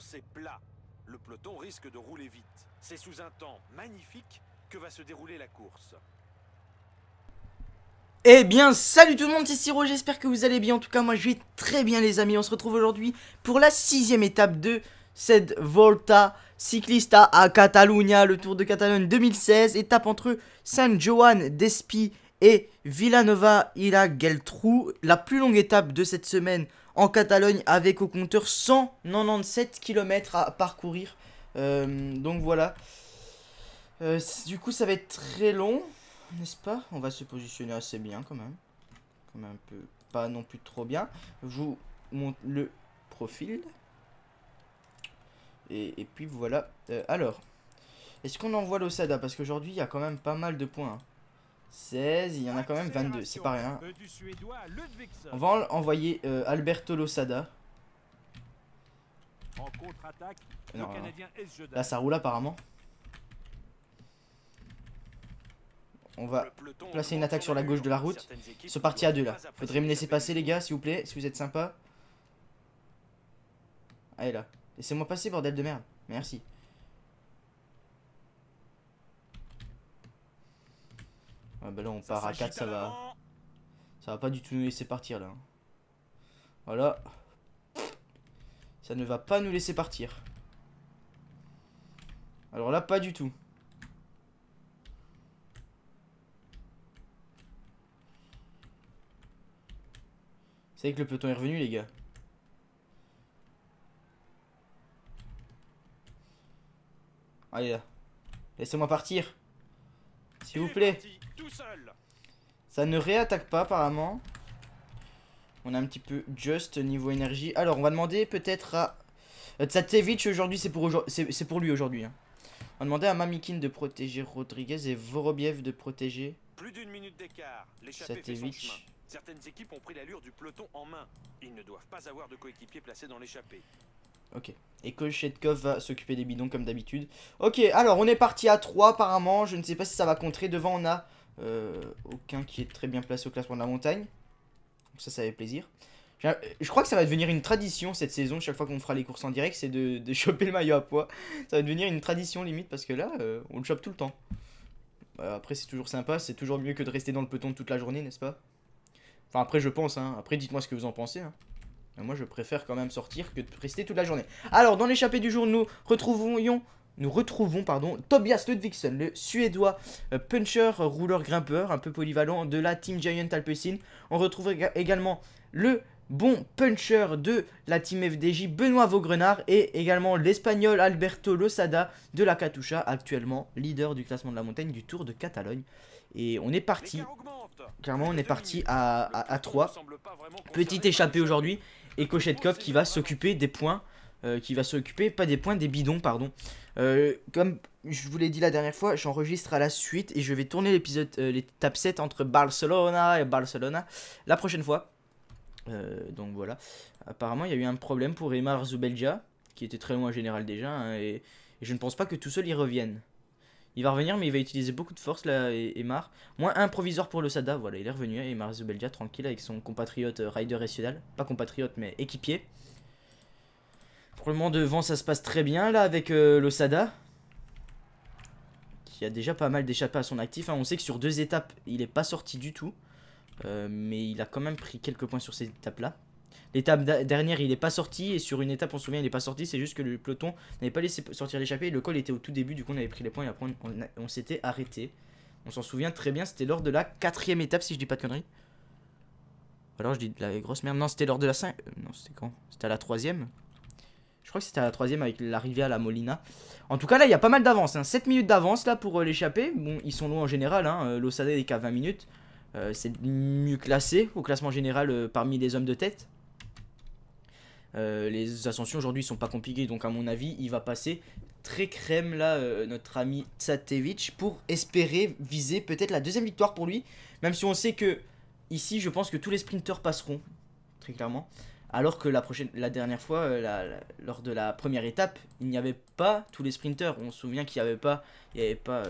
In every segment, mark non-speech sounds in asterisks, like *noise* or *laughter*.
C'est plat. Le peloton risque de rouler vite. C'est sous un temps magnifique que va se dérouler la course. Eh bien, salut tout le monde, c'est Siro, j'espère que vous allez bien. En tout cas, moi, je vais très bien, les amis. On se retrouve aujourd'hui pour la sixième étape de cette Volta Ciclista à Catalunya, le Tour de Catalogne 2016. Étape entre San Joan d'Espi et Villanova Ila Geltrú, la plus longue étape de cette semaine en Catalogne avec au compteur 197 km à parcourir. Euh, donc voilà. Euh, du coup ça va être très long, n'est-ce pas On va se positionner assez bien quand même. Quand un peu pas non plus trop bien. Je vous montre le profil. Et, puis voilà. Euh, alors, est-ce qu'on envoie l'Osada Parce qu'aujourd'hui il y a quand même pas mal de points. Hein. 16, il y en a quand même 22, c'est pas rien. On va envoyer euh, Alberto Losada. là ça roule apparemment. On va placer une attaque sur la gauche de la route. Ce parti à deux là. Faudrait me laisser passer les gars s'il vous plaît, si vous êtes sympa. Allez là. Laissez-moi passer bordel de merde. Merci. Ah bah là on part à 4 ça va. Ça va pas du tout nous laisser partir là. Voilà. Ça ne va pas nous laisser partir. Alors là pas du tout. Vous savez que le peloton est revenu les gars. Allez là. Laissez-moi partir. S'il vous plaît. Ça ne réattaque pas apparemment. On a un petit peu juste niveau énergie. Alors on va demander peut-être à... Tsatevich euh, aujourd'hui c'est pour, c'est pour lui aujourd'hui. Hein. On va demander à Mamikin de protéger Rodriguez et Vorobiev de protéger... Plus d'une minute d'écart. Certaines équipes ont pris l'allure du peloton en main. Ils ne doivent pas avoir de coéquipiers placés dans l'échappée. Ok. Et Kochetkov va s'occuper des bidons comme d'habitude. Ok, alors on est parti à 3 apparemment. Je ne sais pas si ça va contrer. Devant, on a euh, aucun qui est très bien placé au classement de la montagne. Donc ça, ça fait plaisir. Je crois que ça va devenir une tradition cette saison, chaque fois qu'on fera les courses en direct, c'est de, de, *laughs* choper le maillot à poids. Ça va devenir une tradition limite parce que là, euh, on le chope tout le temps. Euh, après, c'est toujours sympa, c'est toujours mieux que de rester dans le peloton toute la journée, n'est-ce pas Enfin, après, je pense, hein. Après, dites-moi ce que vous en pensez, hein moi, je préfère quand même sortir que de rester toute la journée. Alors, dans l'échappée du jour, nous retrouvons nous retrouvons pardon, Tobias Ludvigsen, le suédois euh, puncher, rouleur grimpeur, un peu polyvalent de la Team Giant Alpecin. On retrouve également le bon puncher de la Team FDJ, Benoît Vaugrenard, et également l'espagnol Alberto Losada de la Katusha, actuellement leader du classement de la montagne du Tour de Catalogne. Et on est parti, clairement on est parti à, à 3. Petite échappée aujourd'hui, et Kochetkov qui va s'occuper des points, euh, qui va s'occuper, pas des points, des bidons, pardon. Euh, comme je vous l'ai dit la dernière fois, j'enregistre à la suite et je vais tourner l'épisode, euh, les 7 entre Barcelona et Barcelona la prochaine fois. donc voilà. Apparemment, il y a eu un problème pour Emar Zubelja, qui était très loin général déjà, hein, et, je ne pense pas que tout seul y revienne. Il va revenir, mais il va utiliser beaucoup de force là, Emar. Moins un pour le Sada. Voilà, il est revenu. Emar Zubeldia, tranquille, avec son compatriote euh, Rider et Pas compatriote, mais équipier. Pour le moment, devant, ça se passe très bien là avec l'Osada euh, le Sada. Qui a déjà pas mal d'échappé à son actif. Hein. On sait que sur deux étapes, il est pas sorti du tout. Euh, mais il a quand même pris quelques points sur ces étapes là. L'étape dernière, il est pas sorti. Et sur une étape, on se souvient, il est pas sorti. C'est juste que le peloton n'avait pas laissé sortir l'échappée. Le col était au tout début. Du coup, on avait pris les points. Et après, on, s'était arrêté. On s'en souvient très bien. C'était lors de la quatrième étape, si je dis pas de conneries. Alors, je dis de la grosse merde. Non, c'était lors de la 5. Euh, non, c'était quand C'était à la troisième. Je crois que c'était à la troisième avec l'arrivée à la Molina. En tout cas, là, il y a pas mal d'avance. Hein. 7 minutes d'avance, là, pour l'échapper euh, l'échappée. Bon, ils sont loin en général. Hein. Euh, est qu'à 20 minutes. c'est mieux classé au classement général parmi les hommes de tête. Euh, les ascensions aujourd'hui sont pas compliquées, donc à mon avis, il va passer très crème là, euh, notre ami Tsatevich, pour espérer viser peut-être la deuxième victoire pour lui. Même si on sait que ici, je pense que tous les sprinters passeront, très clairement. Alors que la, prochaine, la dernière fois, euh, lors de la première étape, il n'y avait pas tous les sprinters. On se souvient qu'il n'y avait pas, pas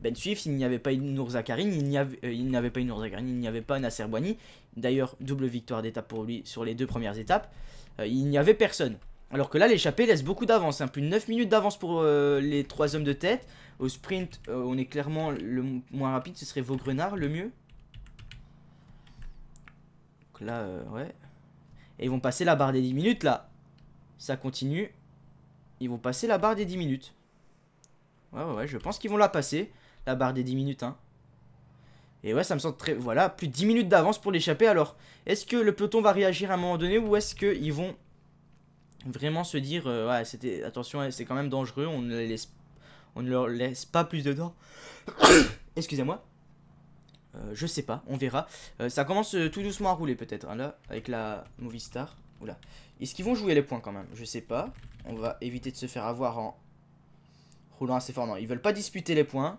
ben Swift, il n'y avait pas une Zakarin, il n'y avait, pas une Zakarin, il n'y avait pas Nasser Bouani. D'ailleurs, double victoire d'étape pour lui sur les deux premières étapes. Euh, il n'y avait personne. Alors que là, l'échappée laisse beaucoup d'avance, hein, plus de 9 minutes d'avance pour euh, les 3 hommes de tête. Au sprint, euh, on est clairement le moins rapide, ce serait vos grenards le mieux. Donc là, ouais. Et ils vont passer la barre des 10 minutes, là. Ça continue. Ils vont passer la barre des 10 minutes. Ouais, ouais, ouais, je pense qu'ils vont la passer, la barre des 10 minutes, hein. Et ouais, ça me semble très... Voilà, plus de 10 minutes d'avance pour l'échapper. Alors, est-ce que le peloton va réagir à un moment donné ou est-ce qu'ils vont vraiment se dire... Euh, ouais, c'était... Attention, c'est quand même dangereux, on ne, laisse... on ne leur laisse pas plus dedans. *coughs* Excusez-moi. Euh, je sais pas, on verra. Euh, ça commence tout doucement à rouler peut-être, hein, là, avec la Movie Star. Oula. Est-ce qu'ils vont jouer les points quand même Je sais pas. On va éviter de se faire avoir en roulant assez fort. Non, ils veulent pas disputer les points.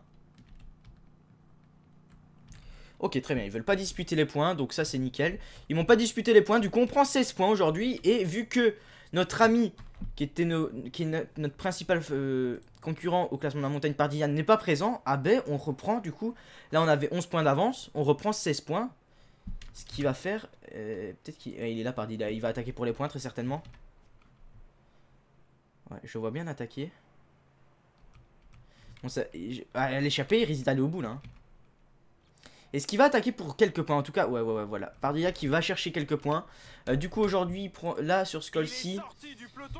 Ok, très bien, ils veulent pas disputer les points, donc ça c'est nickel. Ils m'ont pas disputé les points, du coup on prend 16 points aujourd'hui. Et vu que notre ami, qui était notre principal euh, concurrent au classement de la montagne par n'est pas présent, ah ben on reprend du coup. Là on avait 11 points d'avance, on reprend 16 points. Ce qui va faire... Euh, peut-être qu'il est là par Il va attaquer pour les points très certainement. Ouais, je vois bien attaquer. Bon, ça, ah, à l'échappée, il risque d'aller au bout là. Hein. Est-ce qu'il va attaquer pour quelques points en tout cas Ouais, ouais, ouais, voilà. Pardilla qui va chercher quelques points. Euh, du coup, aujourd'hui, là, sur ce ci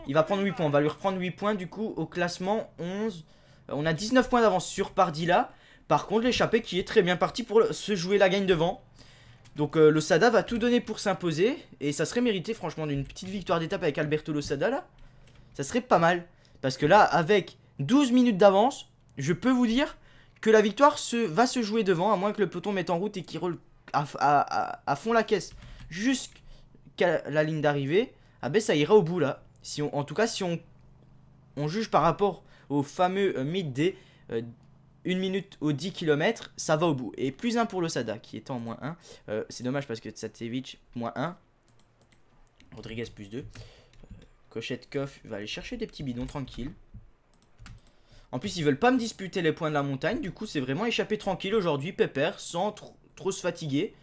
il va prendre 8 points. On va lui reprendre 8 points. Du coup, au classement, 11. Euh, on a 19 points d'avance sur Pardilla. Par contre, l'échappé qui est très bien parti pour se jouer la gagne devant. Donc euh, Losada va tout donner pour s'imposer. Et ça serait mérité, franchement, d'une petite victoire d'étape avec Alberto Losada, là. Ça serait pas mal. Parce que là, avec 12 minutes d'avance, je peux vous dire que la victoire se, va se jouer devant, à moins que le peloton mette en route et qu'il roule à, à, fond la caisse jusqu'à la ligne d'arrivée, ah ben ça ira au bout là. Si en tout cas, si on, juge par rapport au fameux euh, mid-day, 1 euh, minute aux 10 km, ça va au bout. Et plus 1 pour le Sada, qui est en moins 1. Euh, c'est dommage parce que Tsatsevich, moins 1. Rodriguez, plus 2. Kochetkov va aller chercher des petits bidons tranquille. En plus, ils veulent pas me disputer les points de la montagne. Du coup, c'est vraiment échapper tranquille aujourd'hui, pépère, sans trop se fatiguer.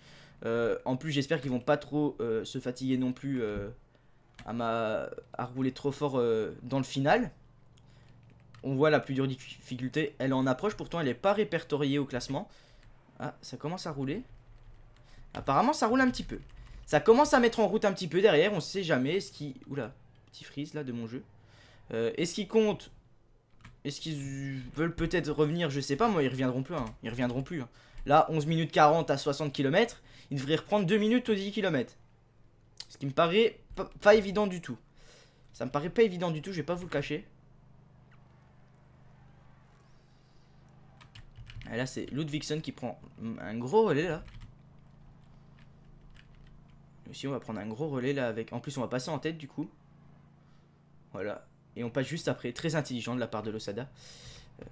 Euh, en plus, j'espère qu'ils vont pas trop euh, se fatiguer non plus euh, à, ma... à rouler trop fort dans le final. On voit la plus dure difficulté, elle en approche, pourtant elle n'est pas répertoriée au classement. Ah, ça commence à rouler. Apparemment, ça roule un petit peu. Ça commence à mettre en route un petit peu derrière, on sait jamais. ce qui... Oula, petit freeze là de mon jeu. est-ce qu'il compte est-ce qu'ils veulent peut-être revenir Je sais pas, moi, ils reviendront plus. Hein. Ils reviendront plus. Hein. Là, 11 minutes 40 à 60 km. Ils devraient reprendre 2 minutes au 10 km. Ce qui me paraît pas, évident du tout. Ça me paraît pas évident du tout, je vais pas vous le cacher. Et ah, là, c'est Ludvigson qui prend un gros relais, là. Aussi, on va prendre un gros relais, là, avec... En plus, on va passer en tête, du coup. Voilà. Et on passe juste après. Très intelligent de la part de l'Osada. Euh,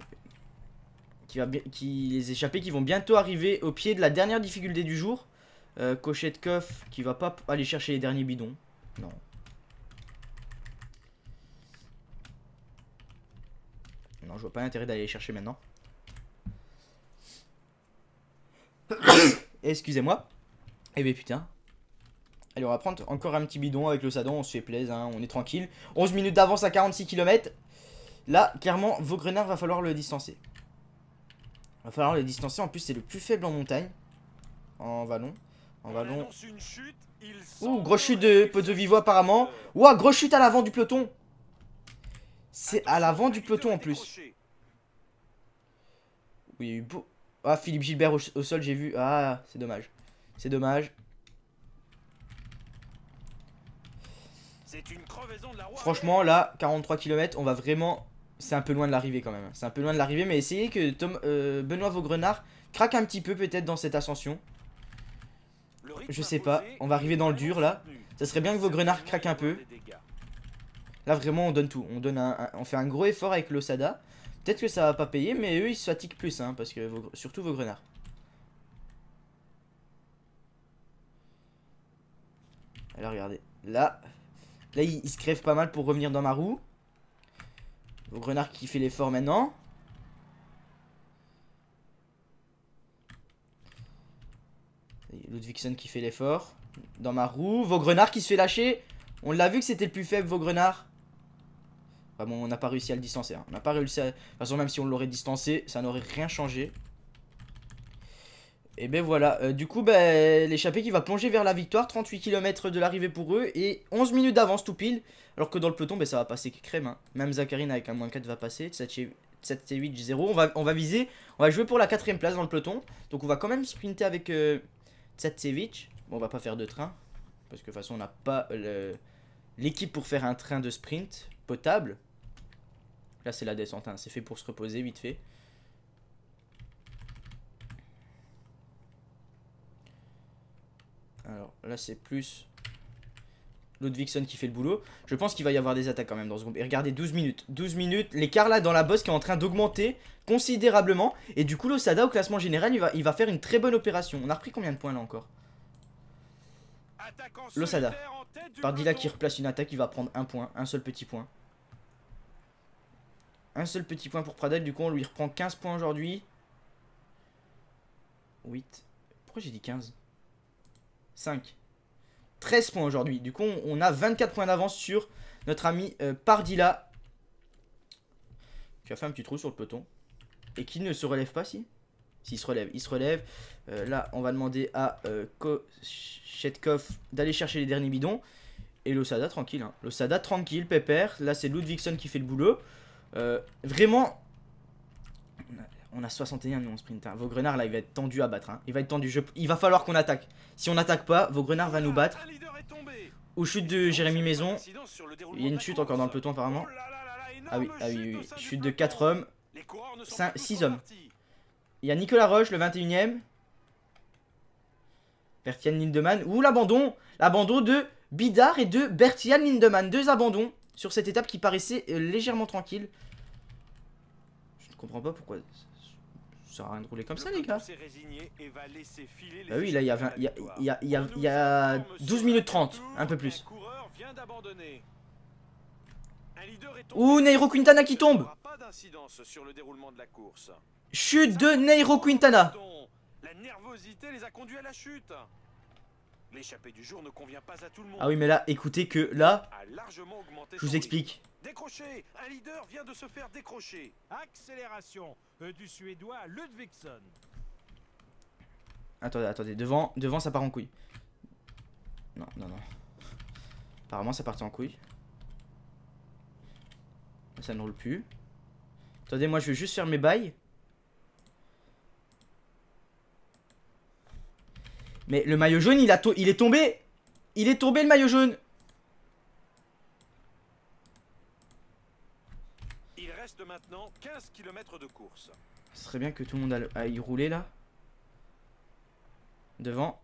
qui va les échappés qui vont bientôt arriver au pied de la dernière difficulté du jour. Cochet euh, de coffre qui va pas aller chercher les derniers bidons. Non. Non, je vois pas l'intérêt d'aller les chercher maintenant. *coughs* Excusez-moi. Eh bien putain, Allez, on va prendre encore un petit bidon avec le Sadon, on se fait hein, on est tranquille. 11 minutes d'avance à 46 km. Là, clairement, vos va falloir le distancer. Va falloir le distancer, en plus c'est le plus faible en montagne. En vallon. En vallon. Ouh, grosse chute de, de vivo apparemment. Ouah, grosse chute à l'avant du peloton. C'est à l'avant du peloton en plus. Oui, il y a eu Ah, Philippe Gilbert au sol, j'ai vu. Ah, c'est dommage. C'est dommage. Franchement, là, 43 km, on va vraiment... C'est un peu loin de l'arrivée quand même. C'est un peu loin de l'arrivée, mais essayez que Tom... euh, Benoît Vaugrenard craque un petit peu peut-être dans cette ascension. Je sais pas. On va arriver dans le dur là. Ça serait bien que grenards craque un peu. Là, vraiment, on donne tout. On, donne on fait un gros effort avec l'Osada. Peut-être que ça va pas payer, mais eux, ils se fatiguent plus, hein, parce que vos... surtout Alors, regardez. Là, Là, il, se crève pas mal pour revenir dans ma roue. Vos grenards qui fait l'effort maintenant. Ludwigson qui fait l'effort. Dans ma roue. Vos grenards qui se fait lâcher. On l'a vu que c'était le plus faible, vos grenards bon, on n'a pas réussi à le distancer. Hein. On n'a pas réussi à... De toute façon, même si on l'aurait distancé, ça n'aurait rien changé. Et ben voilà, euh, du coup ben, l'échappée qui va plonger vers la victoire, 38 km de l'arrivée pour eux et 11 minutes d'avance tout pile. Alors que dans le peloton ben, ça va passer crème, hein. même Zacharine avec un moins 4 va passer, 7 0, on va, viser, on va jouer pour la quatrième place dans le peloton. Donc on va quand même sprinter avec euh, bon on va pas faire de train, parce que de toute façon on n'a pas euh, l'équipe pour faire un train de sprint potable. Là c'est la descente, hein. c'est fait pour se reposer vite fait. Alors là, c'est plus Ludvigson qui fait le boulot. Je pense qu'il va y avoir des attaques quand même dans ce groupe. Et regardez, 12 minutes. 12 minutes. L'écart là dans la bosse qui est en train d'augmenter considérablement. Et du coup, l'Osada au classement général, il va, il va faire une très bonne opération. On a repris combien de points là encore L'Osada. là qui replace une attaque, il va prendre un point. Un seul petit point. Un seul petit point pour Pradel. Du coup, on lui reprend 15 points aujourd'hui. 8. Pourquoi j'ai dit 15 5. 13 points aujourd'hui. Du coup, on a 24 points d'avance sur notre ami euh, Pardila. Qui a fait un petit trou sur le peloton. Et qui ne se relève pas, si S'il se relève, il se relève. Euh, là, on va demander à euh, Kochetkov d'aller chercher les derniers bidons. Et l'Osada, tranquille. Hein. L'Osada, tranquille, pépère. Là, c'est Ludvigson qui fait le boulot. Euh, vraiment, on a 61 nous en sprint. Vos grenards là, il va être tendu à battre. Hein. Il va être tendu. Il va falloir qu'on attaque. Si on n'attaque pas, vos grenards va nous ah, battre. Ou chute de Jérémy Maison. Il y a une chute encore dans le peloton apparemment. Oh ah oui, ah oui, Chute de 4 hommes. 6 hommes. Il y a Nicolas Roche, le 21ème. Bertian Lindemann. ou l'abandon L'abandon de Bidard et de Bertian Lindemann. Deux abandons sur cette étape qui paraissait euh, légèrement tranquille. Je ne comprends pas pourquoi ça à rien de rouler comme ça, les gars. Bah oui, là, il y a, 12 minutes 30, un peu plus. Ouh, neiro Quintana qui tombe Chute de neiro Quintana Ah oui, mais là, écoutez que là, je vous explique. Un leader vient de se faire décrocher Accélération euh, du Suédois Ludvigsson. Attendez, attendez, devant, devant ça part en couille. Non, non, non. Apparemment ça part en couille. Ça ne roule plus. Attendez, moi je vais juste faire mes bails. Mais le maillot jaune, il, a il est tombé Il est tombé le maillot jaune maintenant 15 km de course. Ce serait bien que tout le monde aille rouler là. Devant.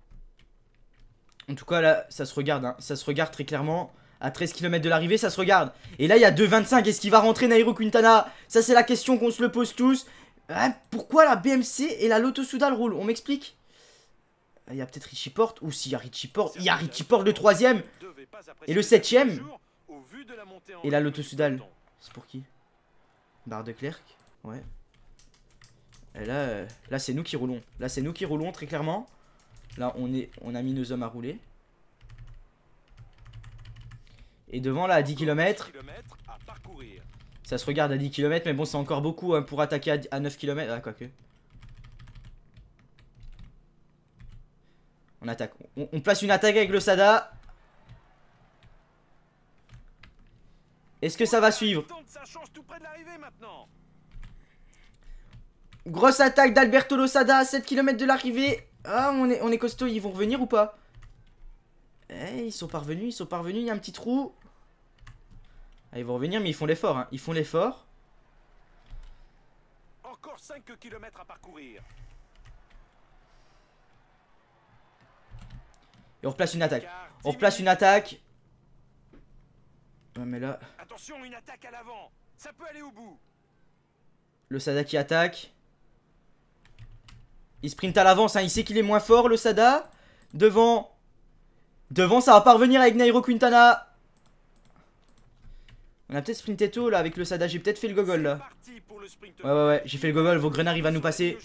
En tout cas là, ça se regarde. Hein. Ça se regarde très clairement. À 13 km de l'arrivée, ça se regarde. Et là, il y a 2,25. Est-ce qu'il va rentrer Nairo Quintana Ça, c'est la question qu'on se le pose tous. Hein, pourquoi la BMC et la Lotto Soudal roulent On m'explique Il y a peut-être Richie Porte. Ou s'il y a Richie Porte. Il y a Richie Porte le troisième. Et le 7 septième. Et la Lotto Soudal. C'est pour qui Barre de Clerc. Ouais. Et là, euh, là c'est nous qui roulons. Là, c'est nous qui roulons, très clairement. Là, on, est, on a mis nos hommes à rouler. Et devant, là, à 10 km. Ça se regarde à 10 km, mais bon, c'est encore beaucoup hein, pour attaquer à, 9 km. Ah, que On attaque. on place une attaque avec le Sada. Est-ce que ça va suivre Grosse attaque d'Alberto Losada à 7 km de l'arrivée. Ah, on est, on est costaud, ils vont revenir ou pas eh, ils sont parvenus, ils sont parvenus, il y a un petit trou. Ah, ils vont revenir, mais ils font l'effort, hein. ils font l'effort. Encore 5 km à parcourir. Et on replace une attaque. On replace une attaque mais là... Attention, une attaque à l'avant. Ça peut aller au bout. Le Sada qui attaque. Il sprint à l'avance, hein. il sait qu'il est moins fort, le Sada. Devant. Devant, ça va pas revenir avec Nairo Quintana. On a peut-être sprinté tôt là avec le Sada, j'ai peut-être fait le gogol là. Ouais ouais ouais, j'ai fait le gogol, grenards il va nous passer.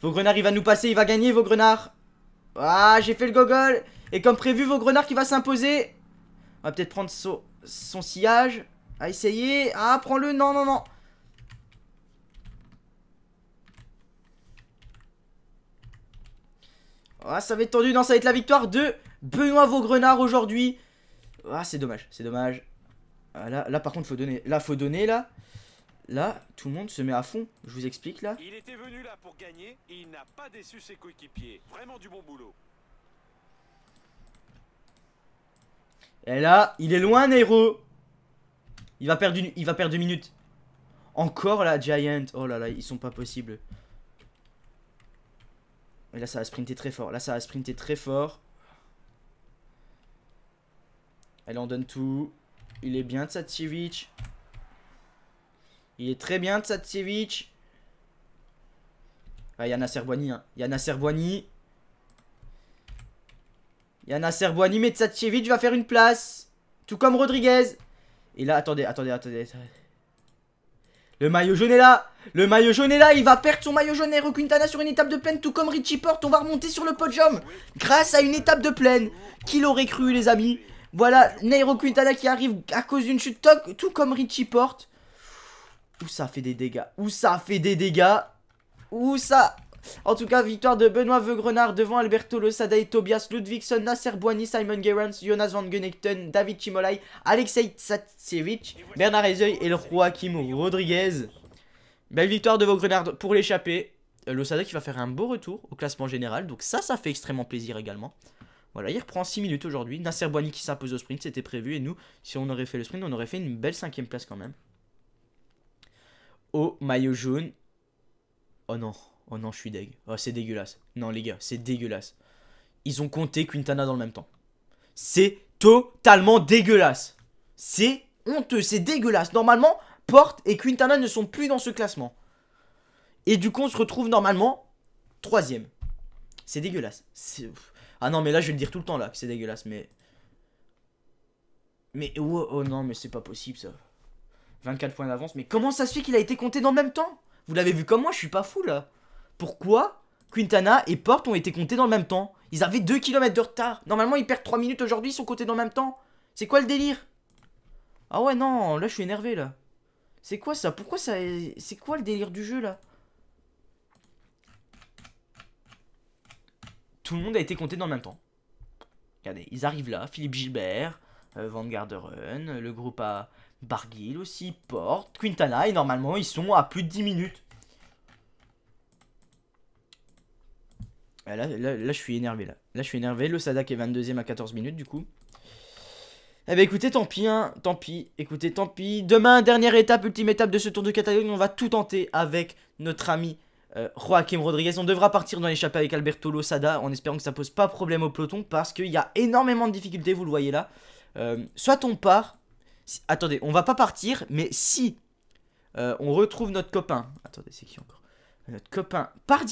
Vos grenards il va nous passer, il va gagner vos Grenards. Ah, j'ai fait le gogol. Et comme prévu, vos grenards qui va s'imposer. On va peut-être prendre saut son sillage. À essayer. Ah, prends-le. Non, non, non. Ah, ça va être tendu. Non, ça va être la victoire de Benoît Vaugrenard aujourd'hui. Ah, c'est dommage. C'est dommage. Ah, là, là, par contre, faut donner. Là, faut donner, là. Là, tout le monde se met à fond. Je vous explique, là. Il était venu là pour gagner il n'a pas déçu ses coéquipiers. Vraiment du bon boulot. Et là, il est loin, Nero. Il va perdre, une... il va perdre deux minutes. Encore la Giant. Oh là là, ils sont pas possibles. Et là, ça a sprinté très fort. Là, ça a sprinté très fort. Elle en donne tout. Il est bien, Tsatsevich. Il est très bien, Tsatsevich. Ah, il y a Nasser Hein. Il y a Nasser un Acerbo animé de il va faire une place. Tout comme Rodriguez. Et là, attendez, attendez, attendez. Le maillot jaune est là Le maillot jaune est là Il va perdre son maillot jaune et Quintana sur une étape de plaine tout comme Richie Porte. On va remonter sur le podium grâce à une étape de plaine. Qui l'aurait cru les amis Voilà Nairo Quintana qui arrive à cause d'une chute toc, tout comme Richie Porte. Où ça fait des dégâts Où ça fait des dégâts Où ça en tout cas, victoire de Benoît Veugrenard devant Alberto et Tobias Ludvigson, Nasser Boigny, Simon Gerrans, Jonas Van Genekten, David Chimolai, Alexei Tsatsevich, Bernard Ezeuil et le roi Kim Rodriguez. Belle victoire de Veugrenard pour l'échapper. Euh, Losada qui va faire un beau retour au classement général. Donc ça, ça fait extrêmement plaisir également. Voilà, il reprend 6 minutes aujourd'hui. Nasser Boigny qui s'impose au sprint, c'était prévu. Et nous, si on aurait fait le sprint, on aurait fait une belle cinquième place quand même. Au maillot jaune. Oh non. Oh non, je suis deg. Oh, c'est dégueulasse. Non, les gars, c'est dégueulasse. Ils ont compté Quintana dans le même temps. C'est totalement dégueulasse. C'est honteux, c'est dégueulasse. Normalement, Porte et Quintana ne sont plus dans ce classement. Et du coup, on se retrouve normalement troisième. C'est dégueulasse. Ah non, mais là, je vais le dire tout le temps, là, que c'est dégueulasse, mais... Mais, oh, oh non, mais c'est pas possible, ça. 24 points d'avance, mais comment ça se fait qu'il a été compté dans le même temps Vous l'avez vu comme moi, je suis pas fou, là pourquoi Quintana et Porte ont été comptés dans le même temps Ils avaient 2 km de retard. Normalement, ils perdent 3 minutes aujourd'hui, ils sont comptés dans le même temps. C'est quoi le délire Ah ouais, non, là, je suis énervé, là. C'est quoi ça Pourquoi ça... C'est quoi le délire du jeu, là Tout le monde a été compté dans le même temps. Regardez, ils arrivent là. Philippe Gilbert, euh, Vanguard Run le groupe à Barguil aussi, Porte, Quintana. Et normalement, ils sont à plus de 10 minutes. Ah, là, je suis énervé, là. Là, je suis énervé. Le qui est 22ème à 14 minutes, du coup. Eh ben écoutez, tant pis, hein. tant pis, écoutez, tant pis. Demain, dernière étape, ultime étape de ce Tour de Catalogne, on va tout tenter avec notre ami euh, Joaquim Rodriguez. On devra partir dans l'échappée avec Alberto Losada en espérant que ça pose pas problème au peloton parce qu'il y a énormément de difficultés, vous le voyez là. Euh, soit on part, attendez, on va pas partir, mais si euh, on retrouve notre copain, attendez, c'est qui encore notre copain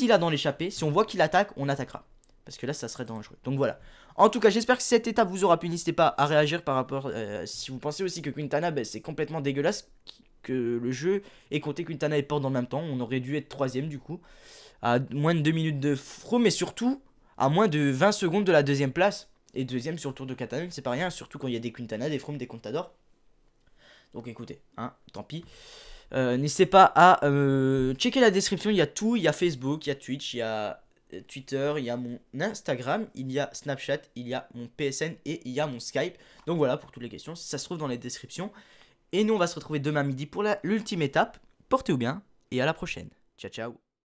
là dans l'échappée. Si on voit qu'il attaque, on attaquera. Parce que là, ça serait dangereux. Donc voilà. En tout cas, j'espère que cette étape vous aura pu N'hésitez pas à réagir par rapport... Euh, si vous pensez aussi que Quintana, ben c'est complètement dégueulasse que le jeu ait compté Quintana et Porte en même temps. On aurait dû être troisième du coup. À moins de 2 minutes de Froome et surtout à moins de 20 secondes de la deuxième place. Et deuxième sur le Tour de Catalogne, c'est pas rien, surtout quand il y a des Quintana, des Froome, des Contador. Donc écoutez, hein, tant pis. Euh, n'hésitez pas à euh, checker la description, il y a tout, il y a Facebook, il y a Twitch, il y a euh, Twitter, il y a mon Instagram, il y a Snapchat, il y a mon PSN et il y a mon Skype. Donc voilà pour toutes les questions, ça se trouve dans les descriptions. Et nous on va se retrouver demain midi pour l'ultime étape. Portez-vous bien et à la prochaine. Ciao ciao